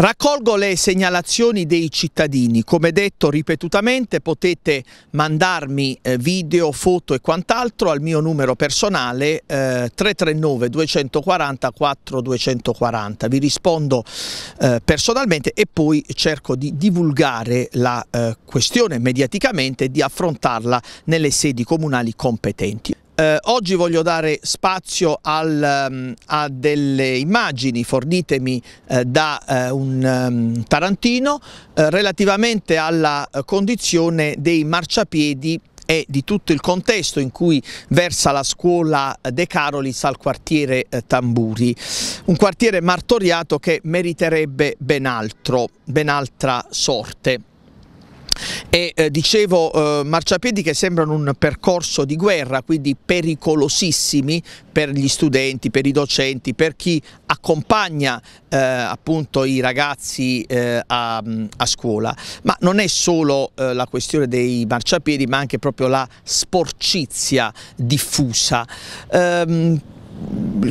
Raccolgo le segnalazioni dei cittadini, come detto ripetutamente potete mandarmi eh, video, foto e quant'altro al mio numero personale eh, 339 240 4240, vi rispondo eh, personalmente e poi cerco di divulgare la eh, questione mediaticamente e di affrontarla nelle sedi comunali competenti. Eh, oggi voglio dare spazio al, ehm, a delle immagini fornitemi eh, da eh, un um, tarantino eh, relativamente alla eh, condizione dei marciapiedi e di tutto il contesto in cui versa la scuola De Carolis al quartiere eh, Tamburi, un quartiere martoriato che meriterebbe ben altro, ben altra sorte e eh, dicevo eh, marciapiedi che sembrano un percorso di guerra, quindi pericolosissimi per gli studenti, per i docenti, per chi accompagna eh, appunto i ragazzi eh, a, a, scuola. Ma non è solo eh, la questione dei marciapiedi, ma anche proprio la sporcizia diffusa. Ehm,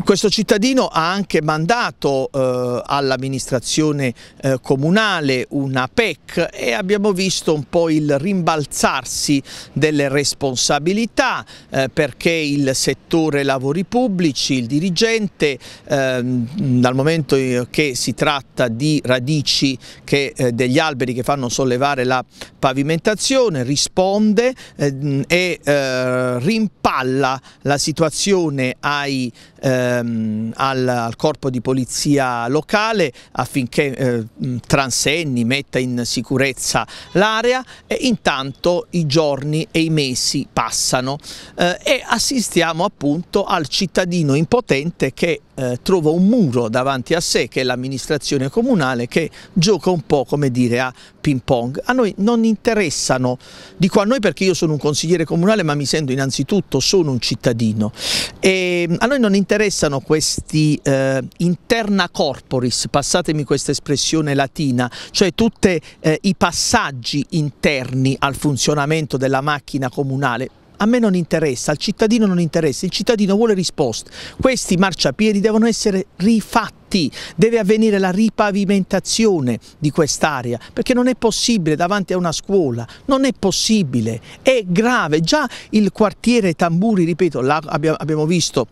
questo cittadino ha anche mandato eh, all'amministrazione eh, comunale una PEC e abbiamo visto un po' il rimbalzarsi delle responsabilità eh, perché il settore lavori pubblici, il dirigente ehm, dal momento eh, che si tratta di radici che, eh, degli alberi che fanno sollevare la pavimentazione risponde ehm, e eh, rimpalla la situazione ai ehm, al, al, corpo di polizia locale affinché eh, transenni, metta in sicurezza l'area e intanto i giorni e i mesi passano eh, e assistiamo appunto al cittadino impotente che eh, trova un muro davanti a sé che è l'amministrazione comunale che gioca un po' come dire a ping pong. A noi non interessano, dico a noi perché io sono un consigliere comunale ma mi sento innanzitutto solo un cittadino, e ehm, a noi non interessano questi eh, interna corporis, passatemi questa espressione latina, cioè tutti eh, i passaggi interni al funzionamento della macchina comunale, a me non interessa, al cittadino non interessa, il cittadino vuole risposte. Questi marciapiedi devono essere rifatti, deve avvenire la ripavimentazione di quest'area, perché non è possibile davanti a una scuola, non è possibile, è grave, già il quartiere Tamburi, ripeto, abbiamo visto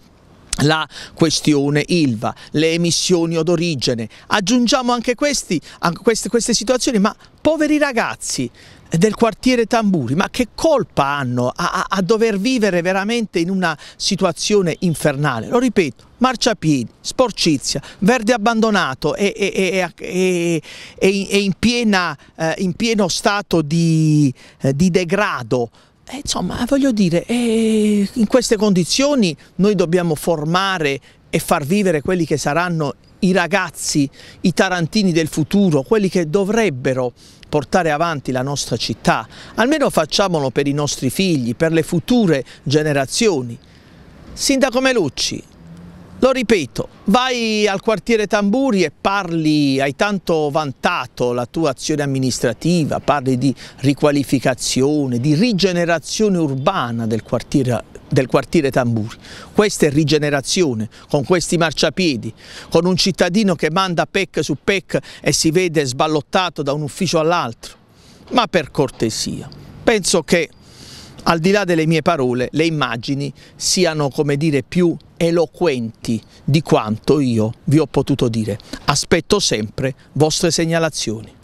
la questione ILVA, le emissioni odorigene, aggiungiamo anche questi, queste, queste situazioni, ma poveri ragazzi, del quartiere Tamburi, ma che colpa hanno a, a, dover vivere veramente in una situazione infernale? Lo ripeto, marciapiedi, sporcizia, verde abbandonato e, e, e, e in, piena, eh, in, pieno stato di, eh, di degrado eh, insomma, voglio dire, eh, in queste condizioni noi dobbiamo formare e far vivere quelli che saranno i ragazzi, i tarantini del futuro, quelli che dovrebbero portare avanti la nostra città. Almeno facciamolo per i nostri figli, per le future generazioni. Sindaco Melucci, lo ripeto, vai al quartiere Tamburi e parli, hai tanto vantato la tua azione amministrativa, parli di riqualificazione, di rigenerazione urbana del quartiere, del quartiere Tamburi. Questa è rigenerazione, con questi marciapiedi, con un cittadino che manda PEC su PEC e si vede sballottato da un ufficio all'altro. Ma per cortesia, penso che al di là delle mie parole, le immagini siano, come dire, più eloquenti di quanto io vi ho potuto dire. Aspetto sempre vostre segnalazioni.